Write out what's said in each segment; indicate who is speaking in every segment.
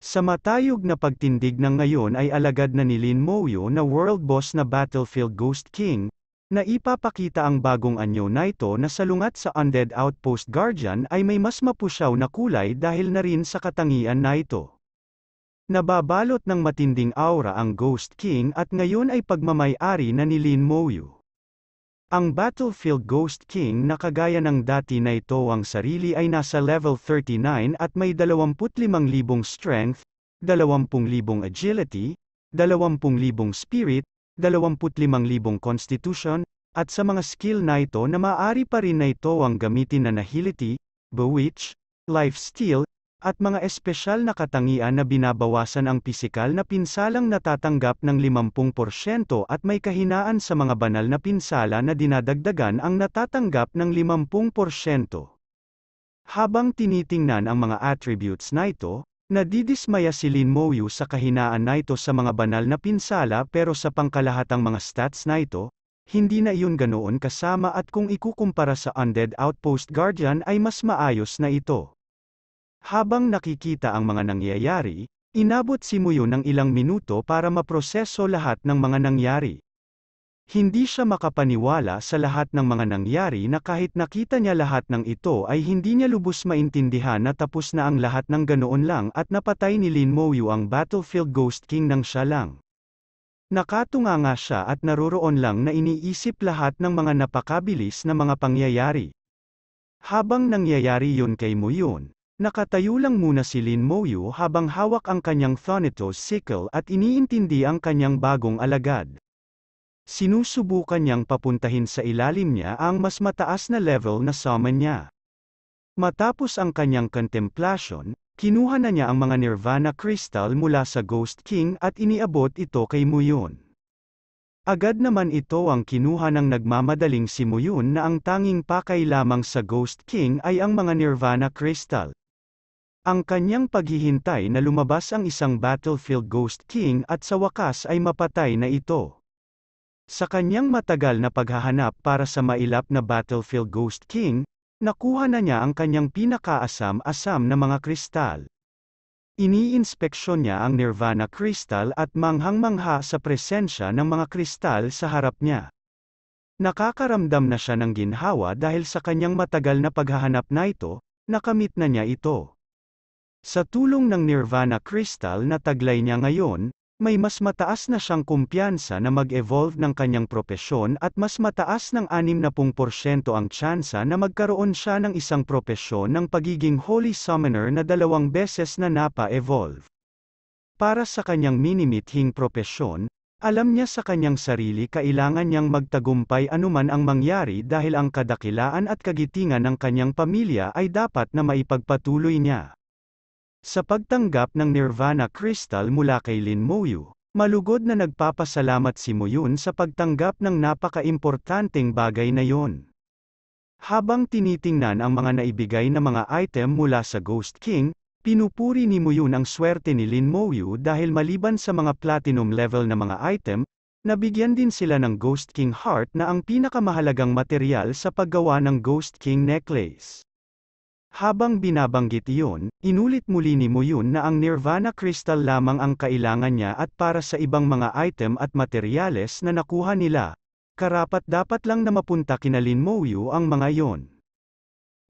Speaker 1: Sa matayog na pagtindig ng ngayon ay alagad na ni Lin Moyo na world boss na Battlefield Ghost King, na ipapakita ang bagong anyo na ito na salungat sa Undead Outpost Guardian ay may mas mapusyaw na kulay dahil na rin sa katangian na ito. Nababalot ng matinding aura ang Ghost King at ngayon ay pagmamay-ari na ni Lin Moyu. Ang Battlefield Ghost King na kagaya ng dati na ito ang sarili ay nasa level 39 at may 25,000 strength, 20,000 agility, 20,000 spirit, 25,000 constitution, at sa mga skill na ito na maaari pa rin na ito ang gamitin na nahility, bewitch, steal, at mga espesyal na katangian na binabawasan ang pisikal na pinsalang natatanggap ng 50% at may kahinaan sa mga banal na pinsala na dinadagdagan ang natatanggap ng 50%. Habang tinitingnan ang mga attributes na ito, nadidismaya si Lin Moyu sa kahinaan na ito sa mga banal na pinsala pero sa pangkalahatang mga stats na ito, hindi na iyon ganoon kasama at kung ikukumpara sa Undead Outpost Guardian ay mas maayos na ito. Habang nakikita ang mga nangyayari, inabot si Muyo ng ilang minuto para maproseso lahat ng mga nangyari. Hindi siya makapaniwala sa lahat ng mga nangyari na kahit nakita niya lahat ng ito ay hindi niya lubos maintindihan na tapos na ang lahat ng ganoon lang at napatay ni Lin Moyu ang Battlefield Ghost King ng siya lang. Nakatunga nga siya at naroroon lang na iniisip lahat ng mga napakabilis na mga pangyayari. Habang nangyayari yun kay Muyun, Nakatayo lang muna si Lin Moyu habang hawak ang kanyang Thanatos sickle at iniintindi ang kanyang bagong alagad. Sinusubukan niyang papuntahin sa ilalim niya ang mas mataas na level na summon niya. Matapos ang kanyang contemplasyon, kinuha na niya ang mga Nirvana Crystal mula sa Ghost King at iniabot ito kay Muyon. Agad naman ito ang kinuha ng nagmamadaling si Muyon na ang tanging pakay lamang sa Ghost King ay ang mga Nirvana Crystal. Ang kanyang paghihintay na lumabas ang isang Battlefield Ghost King at sa wakas ay mapatay na ito. Sa kanyang matagal na paghahanap para sa mailap na Battlefield Ghost King, nakuha na niya ang kanyang pinakaasam-asam na mga kristal. Iniinspeksyon niya ang Nirvana Crystal at manghang-mangha sa presensya ng mga kristal sa harap niya. Nakakaramdam na siya ng ginhawa dahil sa kanyang matagal na paghahanap na ito, nakamit na niya ito. Sa tulong ng Nirvana Crystal na taglay niya ngayon, may mas mataas na siyang kumpiyansa na mag-evolve ng kanyang propesyon at mas mataas ng 60% ang tsansa na magkaroon siya ng isang propesyon ng pagiging holy summoner na dalawang beses na napa-evolve. Para sa kanyang minimithing propesyon, alam niya sa kanyang sarili kailangan niyang magtagumpay anuman ang mangyari dahil ang kadakilaan at kagitingan ng kanyang pamilya ay dapat na maipagpatuloy niya. Sa pagtanggap ng Nirvana Crystal mula kay Lin Moyu, malugod na nagpapasalamat si Moyun sa pagtanggap ng napakaimportanteng bagay na yon. Habang tinitingnan ang mga naibigay na mga item mula sa Ghost King, pinupuri ni Moyun ang swerte ni Lin Moyu dahil maliban sa mga platinum level na mga item, nabigyan din sila ng Ghost King Heart na ang pinakamahalagang material sa paggawa ng Ghost King Necklace. Habang binabanggit iyon, inulit muli ni Muyun na ang Nirvana Crystal lamang ang kailangan niya at para sa ibang mga item at materyales na nakuha nila, karapat dapat lang na mapunta kinalin Moyu ang mga iyon.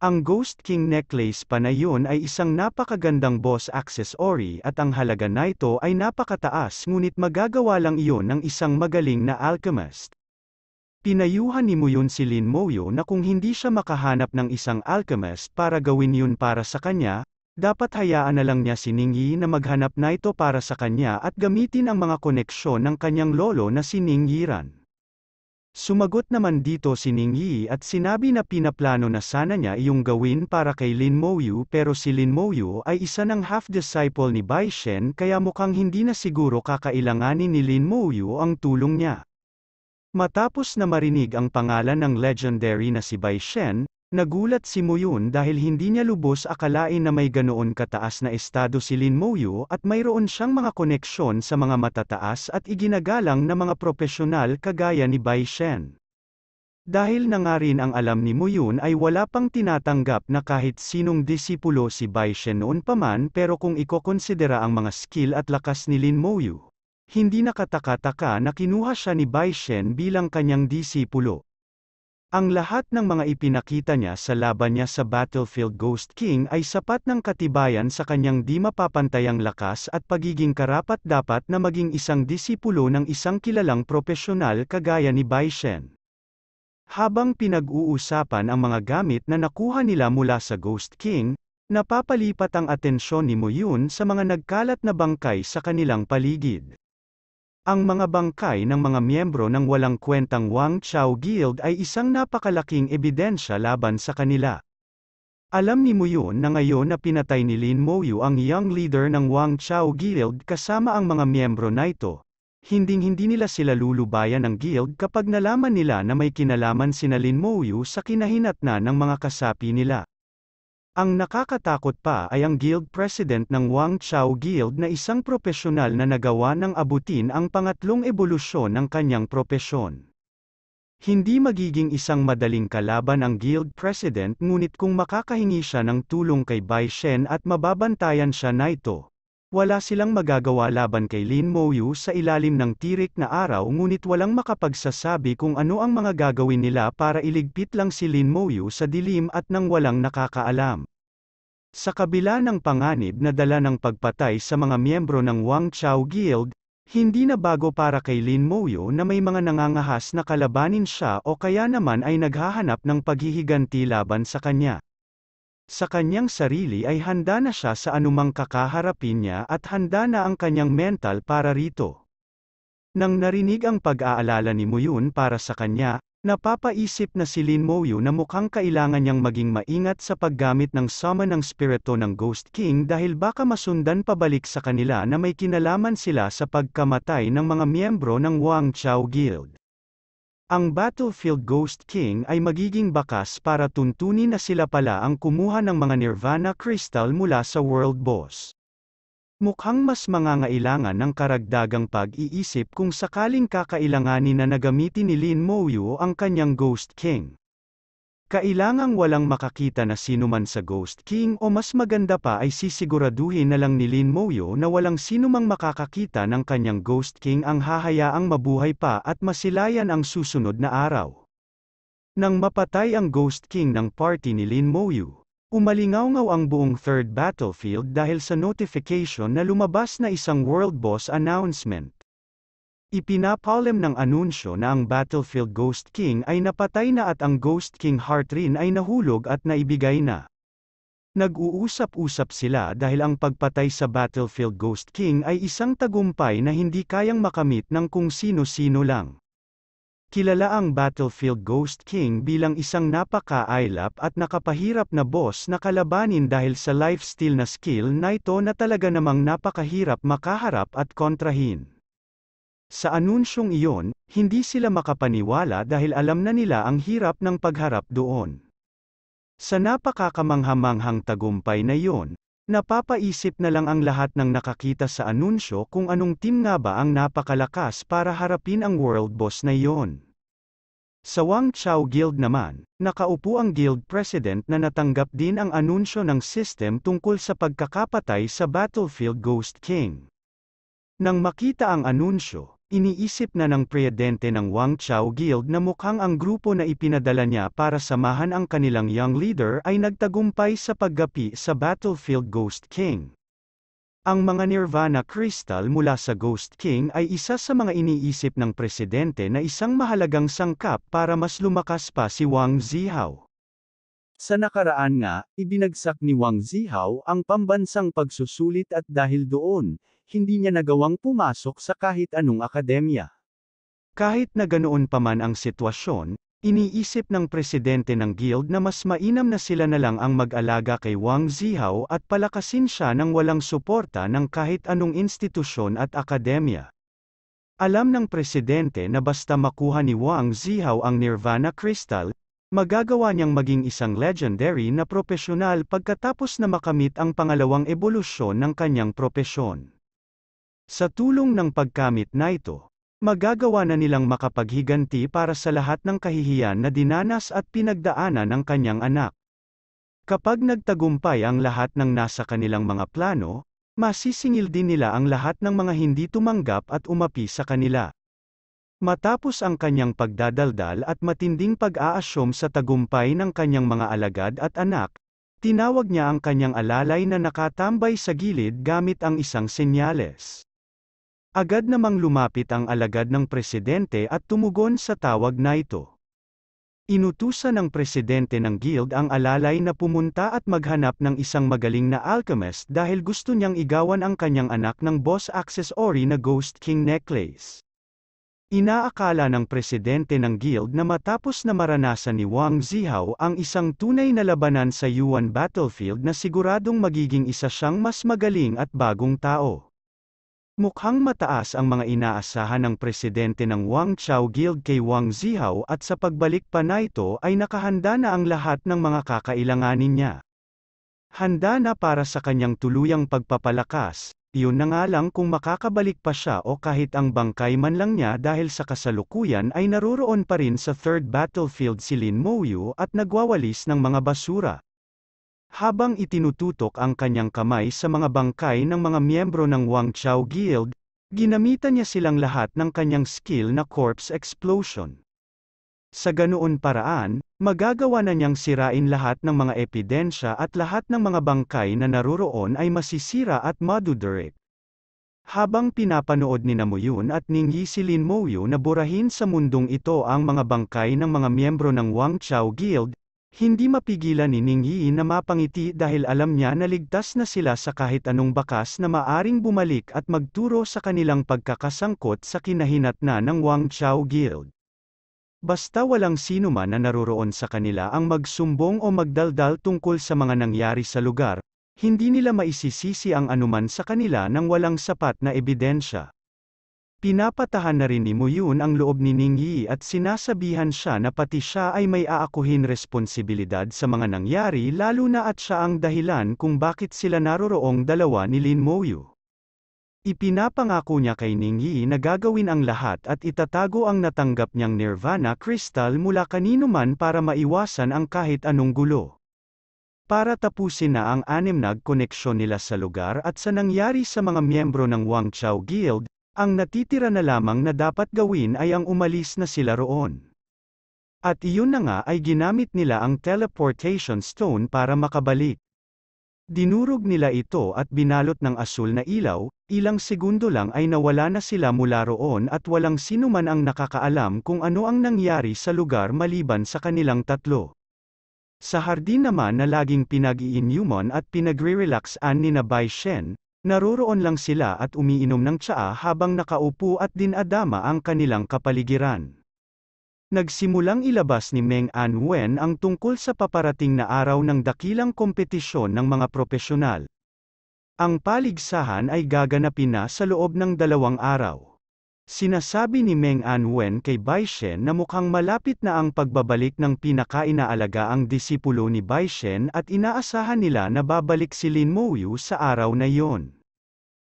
Speaker 1: Ang Ghost King Necklace pa na iyon ay isang napakagandang boss accessory at ang halaga na ito ay napakataas ngunit magagawa lang iyon ng isang magaling na alchemist. Pinayuhan ni Muyon si Lin Moyo na kung hindi siya makahanap ng isang alchemist para gawin yun para sa kanya, dapat hayaan na lang niya si Ningyi na maghanap na ito para sa kanya at gamitin ang mga koneksyon ng kanyang lolo na si Ningyiran. Sumagot naman dito si Ningyi at sinabi na pinaplano na sana niya iyong gawin para kay Lin Moyu pero si Lin Moyu ay isa ng half-disciple ni Bai Shen kaya mukhang hindi na siguro kakailanganin ni Lin Moyu ang tulong niya. Matapos na marinig ang pangalan ng legendary na si Bai Shen, nagulat si Muyun dahil hindi niya lubos akalain na may ganoon kataas na estado si Lin Moyu at mayroon siyang mga koneksyon sa mga matataas at iginagalang na mga propesyonal kagaya ni Bai Shen. Dahil na nga rin ang alam ni Muyun ay wala pang tinatanggap na kahit sinong disipulo si Bai Shen noon paman pero kung ikokonsidera ang mga skill at lakas ni Lin Moyu. Hindi nakataka na kinuha siya ni Bai Shen bilang kanyang disipulo. Ang lahat ng mga ipinakita niya sa laban niya sa Battlefield Ghost King ay sapat ng katibayan sa kanyang di mapapantayang lakas at pagiging karapat-dapat na maging isang disipulo ng isang kilalang propesyonal kagaya ni Bai Shen. Habang pinag-uusapan ang mga gamit na nakuha nila mula sa Ghost King, napapalipat ang atensyon ni Moyun sa mga nagkalat na bangkay sa kanilang paligid. Ang mga bangkay ng mga miyembro ng walang kwentang Wang Chao Guild ay isang napakalaking ebidensya laban sa kanila. Alam ni Muyon na ngayon na pinatay ni Lin Moyu ang young leader ng Wang Chao Guild kasama ang mga miyembro na ito. Hinding-hindi nila sila lulubayan ng guild kapag nalaman nila na may kinalaman sina Lin Moyu sa kinahinatnan ng mga kasapi nila. Ang nakakatakot pa ay ang guild president ng Wang Chao Guild na isang propesyonal na nagawa ng abutin ang pangatlong ebolusyon ng kanyang propesyon. Hindi magiging isang madaling kalaban ang guild president ngunit kung makakahingi siya ng tulong kay Bai Shen at mababantayan siya na ito, wala silang magagawa laban kay Lin Moyu sa ilalim ng tirik na araw ngunit walang makapagsasabi kung ano ang mga gagawin nila para iligpit lang si Lin Moyu sa dilim at nang walang nakakaalam. Sa kabila ng panganib na dala ng pagpatay sa mga miyembro ng Wang Chao Guild, hindi na bago para kay Lin Moyu na may mga nangangahas na kalabanin siya o kaya naman ay naghahanap ng paghihiganti laban sa kanya sa kanyang sarili ay handa na siya sa anumang kakaharapin niya at handa na ang kanyang mental para rito. Nang narinig ang pag-aalala ni Muyun para sa kanya, napapaisip na si Lin Moyu na mukhang kailangan niyang maging maingat sa paggamit ng summon ng spirito ng Ghost King dahil baka masundan pabalik sa kanila na may kinalaman sila sa pagkamatay ng mga miyembro ng Wang Chao Guild. Ang Battlefield Ghost King ay magiging bakas para tuntunin na sila pala ang kumuha ng mga Nirvana Crystal mula sa World Boss. Mukhang mas mangangailangan ng karagdagang pag-iisip kung sakaling kakailanganin na nagamitin ni Lin Mouyu ang kanyang Ghost King. Kailangang walang makakita na sinuman sa Ghost King o mas maganda pa ay sisiguraduhin na lang ni Lin Moyo na walang sinumang makakakita ng kanyang Ghost King ang hahayaang mabuhay pa at masilayan ang susunod na araw. Nang mapatay ang Ghost King ng party ni Lin Moyo, umalingaw ang buong third battlefield dahil sa notification na lumabas na isang World Boss announcement. Ipinapalam ng anunsyo na ang Battlefield Ghost King ay napatay na at ang Ghost King Heart rin ay nahulog at naibigay na. Nag-uusap-usap sila dahil ang pagpatay sa Battlefield Ghost King ay isang tagumpay na hindi kayang makamit ng kung sino-sino lang. Kilala ang Battlefield Ghost King bilang isang napaka-ailap at nakapahirap na boss na kalabanin dahil sa lifesteal na skill na ito na talaga namang napakahirap makaharap at kontrahin. Sa anunsyong iyon, hindi sila makapaniwala dahil alam na nila ang hirap ng pagharap doon. Sa napakakamanghamanghang tagumpay na iyon, napapaisip na lang ang lahat ng nakakita sa anunsyo kung anong team nga ba ang napakalakas para harapin ang world boss na iyon. Sa Wang Chao Guild naman, nakaupo ang guild president na natanggap din ang anunsyo ng system tungkol sa pagkakapatay sa Battlefield Ghost King. Nang makita ang anunsyo, Iniisip na ng presidente ng Wang Chao Guild na mukhang ang grupo na ipinadala niya para samahan ang kanilang young leader ay nagtagumpay sa paggapi sa Battlefield Ghost King. Ang mga Nirvana Crystal mula sa Ghost King ay isa sa mga iniisip ng presidente na isang mahalagang sangkap para mas lumakas pa si Wang Zihao. Sa nakaraan nga, ibinagsak ni Wang Zihao ang pambansang pagsusulit at dahil doon, hindi niya nagawang pumasok sa kahit anong akademya. Kahit na ganoon pa man ang sitwasyon, iniisip ng presidente ng guild na mas mainam na sila na lang ang mag-alaga kay Wang Zihao at palakasin siya ng walang suporta ng kahit anong institusyon at akademya. Alam ng presidente na basta makuha ni Wang Zihao ang Nirvana Crystal, magagawa niyang maging isang legendary na propesyonal pagkatapos na makamit ang pangalawang ebolusyon ng kanyang propesyon. Sa tulong ng pagkamit na ito, magagawa na nilang makapaghiganti para sa lahat ng kahihiyan na dinanas at pinagdaanan ng kanyang anak. Kapag nagtagumpay ang lahat ng nasa kanilang mga plano, masisingil din nila ang lahat ng mga hindi tumanggap at umapi sa kanila. Matapos ang kanyang pagdadaldal at matinding pag-aasyom sa tagumpay ng kanyang mga alagad at anak, tinawag niya ang kanyang alalay na nakatambay sa gilid gamit ang isang senyales. Agad namang lumapit ang alagad ng presidente at tumugon sa tawag na ito. Inutusan ng presidente ng guild ang alalay na pumunta at maghanap ng isang magaling na alchemist dahil gusto niyang igawan ang kanyang anak ng boss accessory na Ghost King necklace. Inaakala ng presidente ng guild na matapos na maranasan ni Wang Zihao ang isang tunay na labanan sa Yuan Battlefield na siguradong magiging isa siyang mas magaling at bagong tao. Mukhang mataas ang mga inaasahan ng presidente ng Wang Chao Guild kay Wang Zihao at sa pagbalik pa na ito ay nakahanda na ang lahat ng mga kakailanganin niya. Handa na para sa kanyang tuluyang pagpapalakas, iyon na nga lang kung makakabalik pa siya o kahit ang bangkay man lang niya dahil sa kasalukuyan ay naroroon pa rin sa third battlefield si Lin Mouyu at nagwawalis ng mga basura. Habang itinututok ang kanyang kamay sa mga bangkay ng mga miyembro ng Wang Chao Guild, ginamitan niya silang lahat ng kanyang skill na corpse explosion. Sa ganoon paraan, magagawa na niyang sirain lahat ng mga ebidensya at lahat ng mga bangkay na naruroon ay masisira at maduderate. Habang pinapanood ni Namuyun at Ning si Lin Mouyu na burahin sa mundong ito ang mga bangkay ng mga miyembro ng Wang Chao Guild, hindi mapigilan ni Ning Yi na mapangiti dahil alam niya na ligtas na sila sa kahit anong bakas na maaring bumalik at magturo sa kanilang pagkakasangkot sa kinahinatna ng Wang Chao Guild. Basta walang sino man na naroroon sa kanila ang magsumbong o magdaldal tungkol sa mga nangyari sa lugar, hindi nila maisisisi ang anuman sa kanila nang walang sapat na ebidensya. Pinapatahan na rin ni Muyun ang loob ni Ningyi at sinasabihan siya na pati siya ay may aakuhin responsibilidad sa mga nangyari lalo na at siya ang dahilan kung bakit sila naroroong dalawa ni Lin Moyu. Ipinapangako niya kay Ningyi na gagawin ang lahat at itatago ang natanggap niyang nirvana crystal mula kanino man para maiwasan ang kahit anong gulo. Para tapusin na ang anim nag koneksyon nila sa lugar at sa nangyari sa mga miyembro ng Wang Chao Guild, ang natitira na lamang na dapat gawin ay ang umalis na sila roon. At iyon na nga ay ginamit nila ang teleportation stone para makabalik. Dinurog nila ito at binalot ng asul na ilaw, ilang segundo lang ay nawala na sila mula roon at walang sinuman ang nakakaalam kung ano ang nangyari sa lugar maliban sa kanilang tatlo. Sa hardin naman na laging pinag-iinyuman at pinagre-relaxan ni Nabai Shen, Naroroon lang sila at umiinom ng tsaa habang nakaupo at dinadama ang kanilang kapaligiran. Nagsimulang ilabas ni Meng Anwen ang tungkol sa paparating na araw ng dakilang kompetisyon ng mga propesyonal. Ang paligsahan ay gaganapin na sa loob ng dalawang araw. Sinasabi ni Meng Anwen kay Baishen na mukhang malapit na ang pagbabalik ng pinakainaalaga ang disipulo ni Baishen at inaasahan nila na babalik si Lin Mouyu sa araw na yon.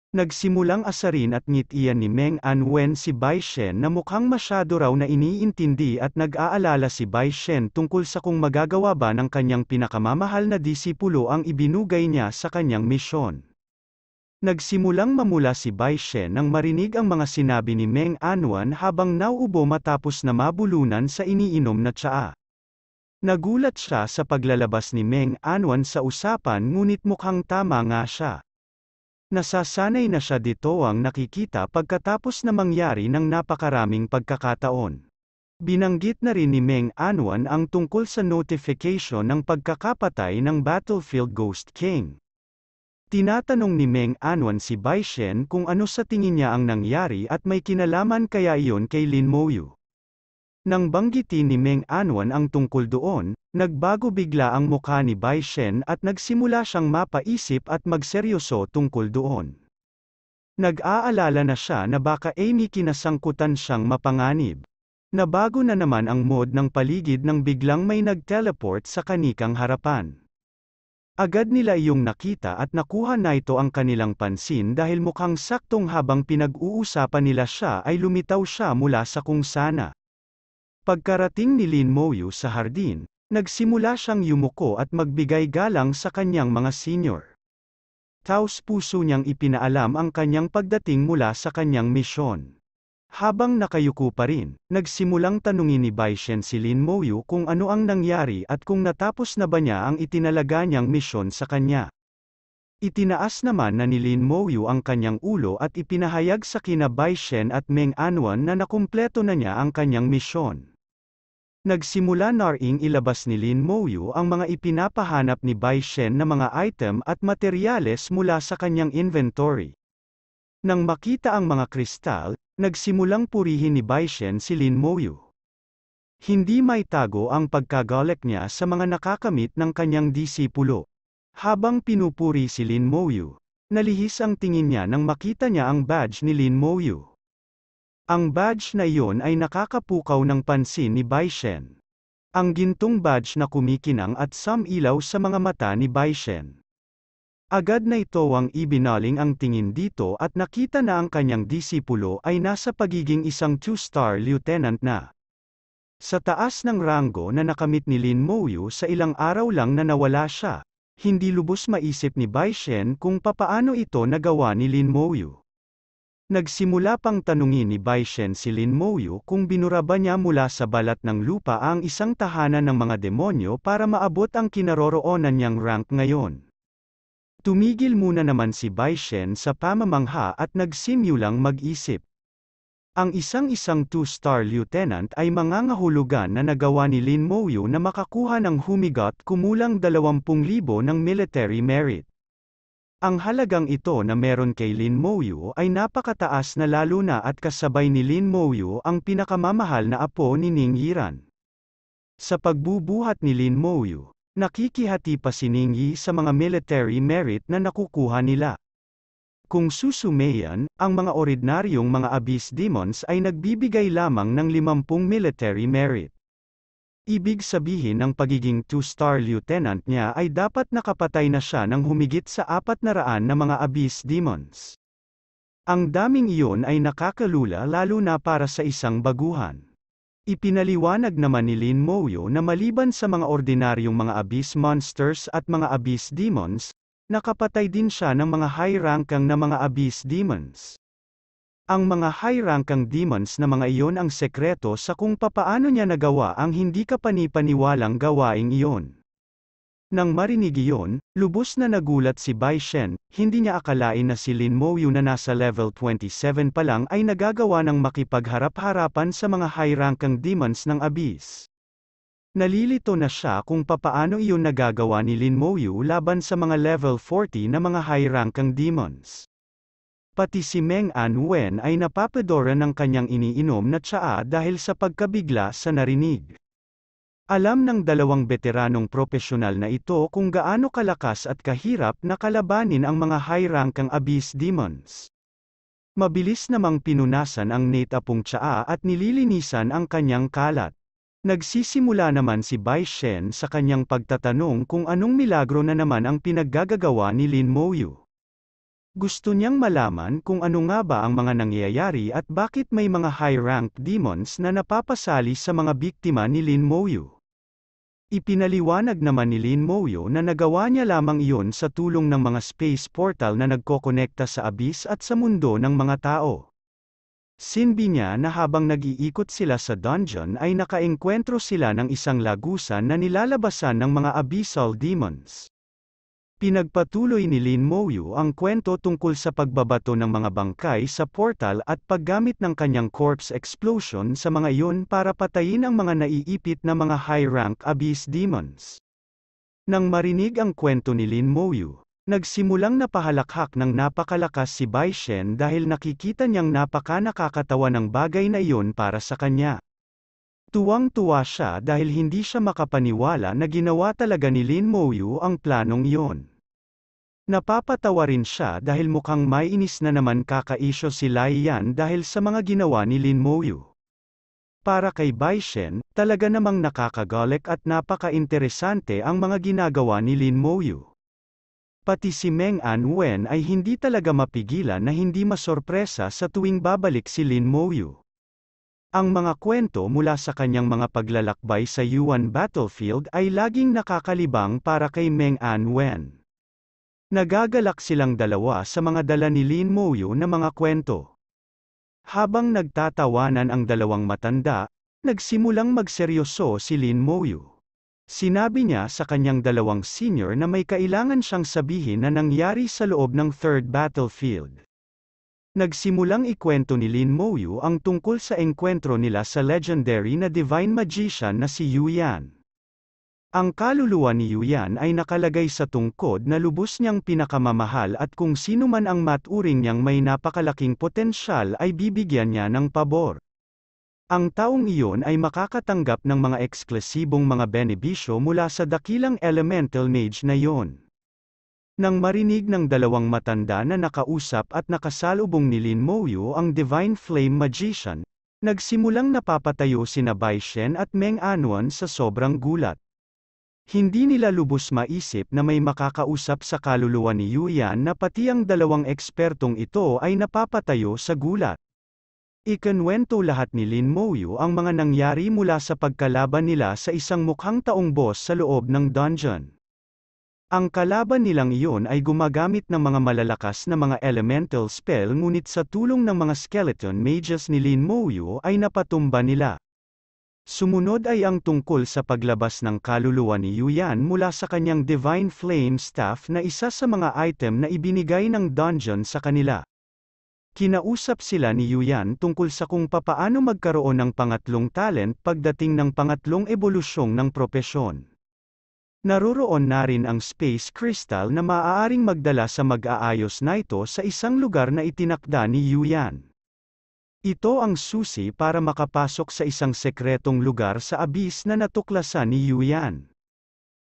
Speaker 1: Nagsimulang asarin at ngitian ni Meng Anwen si Baishen na mukhang masyado raw na iniintindi at nag-aalala si Baishen tungkol sa kung magagawa ba ng kanyang pinakamamahal na disipulo ang ibinugay niya sa kanyang misyon. Nagsimulang mamula si Bai She nang marinig ang mga sinabi ni Meng Anwan habang nauubo matapos na mabulunan sa iniinom na tsaa. Nagulat siya sa paglalabas ni Meng Anwan sa usapan ngunit mukhang tama nga siya. Nasasanay na siya dito ang nakikita pagkatapos na mangyari ng napakaraming pagkakataon. Binanggit na rin ni Meng Anwan ang tungkol sa notification ng pagkakapatay ng Battlefield Ghost King. Tinatanong ni Meng Anwan si Bai Shen kung ano sa tingin niya ang nangyari at may kinalaman kaya iyon kay Lin Moyu. Nang banggitin ni Meng Anwan ang tungkol doon, nagbago bigla ang mukha ni Bai Shen at nagsimula siyang mapaisip at magseryoso tungkol doon. Nag-aalala na siya na baka ay may kinasangkutan siyang mapanganib. Nabago na naman ang mood ng paligid nang biglang may nag-teleport sa kanikang harapan. Agad nila iyong nakita at nakuha na ito ang kanilang pansin dahil mukhang saktong habang pinag-uusapan nila siya ay lumitaw siya mula sa kung sana. Pagkarating ni Lin Moyu sa hardin, nagsimula siyang yumuko at magbigay galang sa kanyang mga senior. Taos puso niyang ipinaalam ang kanyang pagdating mula sa kanyang misyon. Habang nakayuko pa rin, nagsimulang tanungin ni Bai Shen si Lin Moyu kung ano ang nangyari at kung natapos na ba niya ang itinalaga niyang misyon sa kanya. Itinaas naman na ni Lin Moyu ang kanyang ulo at ipinahayag sa kina Bai Shen at Meng Anwan na nakumpleto na niya ang kanyang misyon. Nagsimula Naring ilabas ni Lin Moyu ang mga ipinapahanap ni Bai Shen na mga item at materyales mula sa kanyang inventory. Nang makita ang mga kristal, nagsimulang purihin ni Baishen si Lin Moyu. Hindi maitago ang pagkagolek niya sa mga nakakamit ng kanyang disipulo. Habang pinupuri si Lin Moyu, nalihis ang tingin niya nang makita niya ang badge ni Lin Moyu. Ang badge na iyon ay nakakapukaw ng pansin ni Baishen. Ang gintong badge na kumikinang at sam ilaw sa mga mata ni Baishen. Agad na ito ang ibinaling ang tingin dito at nakita na ang kanyang disipulo ay nasa pagiging isang two-star lieutenant na. Sa taas ng ranggo na nakamit ni Lin Mouyu sa ilang araw lang na nawala siya, hindi lubos maisip ni Bai Shen kung papaano ito nagawa ni Lin Mouyu. Nagsimula pang tanungin ni Bai Shen si Lin Mouyu kung binura ba niya mula sa balat ng lupa ang isang tahanan ng mga demonyo para maabot ang kinaroroonan niyang rank ngayon. Tumigil muna naman si Bai Shen sa pamamangha at nagsimulang mag-isip. Ang isang-isang two-star lieutenant ay mangangahulugan na nagawa ni Lin Mouyu na makakuha ng humigot kumulang 20,000 ng military merit. Ang halagang ito na meron kay Lin Mouyu ay napakataas na lalo na at kasabay ni Lin Mouyu ang pinakamamahal na apo ni Ning Yiran. Sa pagbubuhat ni Lin Mouyu, Nakikihati pa si Ningyi sa mga military merit na nakukuha nila. Kung susumayan, ang mga ordinaryong mga abyss demons ay nagbibigay lamang ng 50 military merit. Ibig sabihin ng pagiging two-star lieutenant niya ay dapat nakapatay na siya ng humigit sa 400 na na mga abyss demons. Ang daming iyon ay nakakalula lalo na para sa isang baguhan. Ipinaliwanag naman ni Lin Moyo na maliban sa mga ordinaryong mga abyss monsters at mga abyss demons, nakapatay din siya ng mga high-rankang na mga abyss demons. Ang mga high-rankang demons na mga iyon ang sekreto sa kung papaano niya nagawa ang hindi kapanipaniwalang gawaing iyon. Nang marinig iyon, lubos na nagulat si Bai Shen, hindi niya akalain na si Lin Mo na nasa level 27 pa lang ay nagagawa ng makipagharap-harapan sa mga high-rankang demons ng abyss. Nalilito na siya kung papaano iyon nagagawa ni Lin Mo laban sa mga level 40 na mga high-rankang demons. Pati si Meng An Wen ay napapadora ng kanyang iniinom na tsaa dahil sa pagkabigla sa narinig. Alam ng dalawang beteranong propesyonal na ito kung gaano kalakas at kahirap na kalabanin ang mga high-rankang abyss demons. Mabilis namang pinunasan ang Nate Apong Tsaa at nililinisan ang kanyang kalat. Nagsisimula naman si Bai Shen sa kanyang pagtatanong kung anong milagro na naman ang pinaggagawa ni Lin Mo Yu. Gusto niyang malaman kung ano nga ba ang mga nangyayari at bakit may mga high-rank demons na napapasali sa mga biktima ni Lin Moyu. Ipinaliwanag naman ni Lin Moyo na nagawa niya lamang iyon sa tulong ng mga space portal na nagkokonekta sa abyss at sa mundo ng mga tao. Sinbi niya na habang nag-iikot sila sa dungeon ay nakaengkwentro sila ng isang lagusan na nilalabasan ng mga abyssal demons. Pinagpatuloy ni Lin Moyu ang kwento tungkol sa pagbabato ng mga bangkay sa portal at paggamit ng kanyang corpse explosion sa mga iyon para patayin ang mga naiipit na mga high-rank abyss demons. Nang marinig ang kwento ni Lin Moyu, nagsimulang napahalakhak ng napakalakas si Bai Shen dahil nakikita niyang napaka nakakatawa ng bagay na iyon para sa kanya. Tuwang-tuwa siya dahil hindi siya makapaniwala na ginawa talaga ni Lin Moyu ang planong iyon. Napapatawa rin siya dahil mukhang may inis na naman kakaisyo si Lai Yan dahil sa mga ginawa ni Lin Moyu. Para kay Bai Shen, talaga namang nakakagolek at napaka-interesante ang mga ginagawa ni Lin Moyu. Pati si Meng An Wen ay hindi talaga mapigilan na hindi masorpresa sa tuwing babalik si Lin Moyu. Ang mga kwento mula sa kanyang mga paglalakbay sa Yuan Battlefield ay laging nakakalibang para kay Meng An Wen. Nagagalak silang dalawa sa mga dala ni Lin Moyo na mga kwento. Habang nagtatawanan ang dalawang matanda, nagsimulang magseryoso si Lin Moyo. Sinabi niya sa kanyang dalawang senior na may kailangan siyang sabihin na nangyari sa loob ng Third Battlefield. Nagsimulang ikwento ni Lin Moyu ang tungkol sa engkwentro nila sa legendary na divine magician na si Yu Yan. Ang kaluluwa ni Yuyan ay nakalagay sa tungkod na lubos niyang pinakamamahal at kung sino man ang maturing niyang may napakalaking potensyal ay bibigyan niya ng pabor. Ang taong iyon ay makakatanggap ng mga eksklusibong mga benebisyo mula sa dakilang elemental mage na iyon. Nang marinig ng dalawang matanda na nakausap at nakasalubong ni Lin Mouyu ang Divine Flame Magician, nagsimulang napapatayo sina Bai Shen at Meng Anuan sa sobrang gulat. Hindi nila lubos maisip na may makakausap sa kaluluwa ni Yuyan na pati ang dalawang ekspertong ito ay napapatayo sa gulat. Ikanwento lahat ni Lin Moyu ang mga nangyari mula sa pagkalaban nila sa isang mukhang taong boss sa loob ng dungeon. Ang kalaban nilang iyon ay gumagamit ng mga malalakas na mga elemental spell ngunit sa tulong ng mga skeleton mages ni Lin Moyu ay napatumba nila. Sumunod ay ang tungkol sa paglabas ng kaluluwa ni Yuyan mula sa kanyang Divine Flame Staff na isa sa mga item na ibinigay ng dungeon sa kanila. Kinausap sila ni Yuyan tungkol sa kung papaano magkaroon ng pangatlong talent pagdating ng pangatlong ebolusyong ng propesyon. Naroroon na rin ang space crystal na maaaring magdala sa mag-aayos na ito sa isang lugar na itinakda ni Yuyan. Ito ang susi para makapasok sa isang sekretong lugar sa abis na natuklasan ni Yuyan.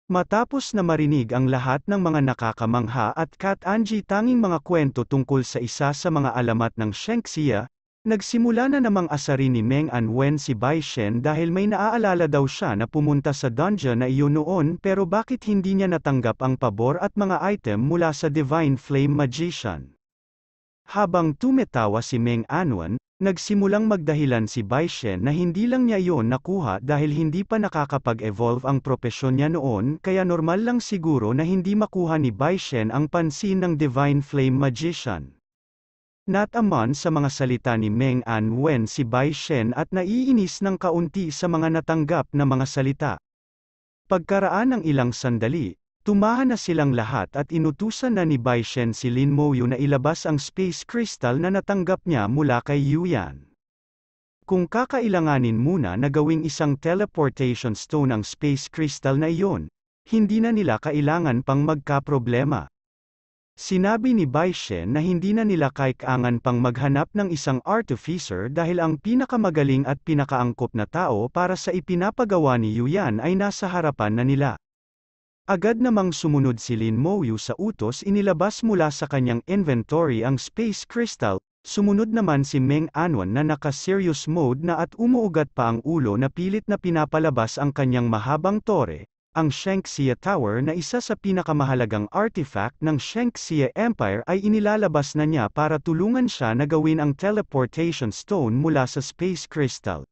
Speaker 1: Matapos na marinig ang lahat ng mga nakakamangha at Kat Anji tanging mga kwento tungkol sa isa sa mga alamat ng Shengxia, nagsimula na namang asarin ni Meng Anwen si Bai Shen dahil may naaalala daw siya na pumunta sa dungeon na iyon noon pero bakit hindi niya natanggap ang pabor at mga item mula sa Divine Flame Magician. Habang tumetawa si Meng Anwen, Nagsimulang magdahilan si Baishen na hindi lang niya iyon nakuha dahil hindi pa nakakapag-evolve ang propesyon niya noon kaya normal lang siguro na hindi makuha ni Baishen ang pansin ng Divine Flame Magician. Not a man sa mga salita ni Meng An Wen si Baishen at naiinis ng kaunti sa mga natanggap na mga salita. Pagkaraan ng ilang sandali, Tumahan na silang lahat at inutusan na ni Bai Shen si Lin Moyu na ilabas ang space crystal na natanggap niya mula kay Yuyan. Kung kakailanganin muna na gawing isang teleportation stone ang space crystal na iyon, hindi na nila kailangan pang magkaproblema. Sinabi ni Bai Shen na hindi na nila kaikangan pang maghanap ng isang artificer dahil ang pinakamagaling at pinakaangkop na tao para sa ipinapagawa ni Yuyan ay nasa harapan na nila. Agad namang sumunod si Lin Mouyu sa utos inilabas mula sa kanyang inventory ang Space Crystal, sumunod naman si Meng Anwan na naka-serious mode na at umuugat pa ang ulo na pilit na pinapalabas ang kanyang mahabang tore, ang Shenxia Tower na isa sa pinakamahalagang artifact ng Shenxia Empire ay inilalabas na niya para tulungan siya na gawin ang teleportation stone mula sa Space Crystal.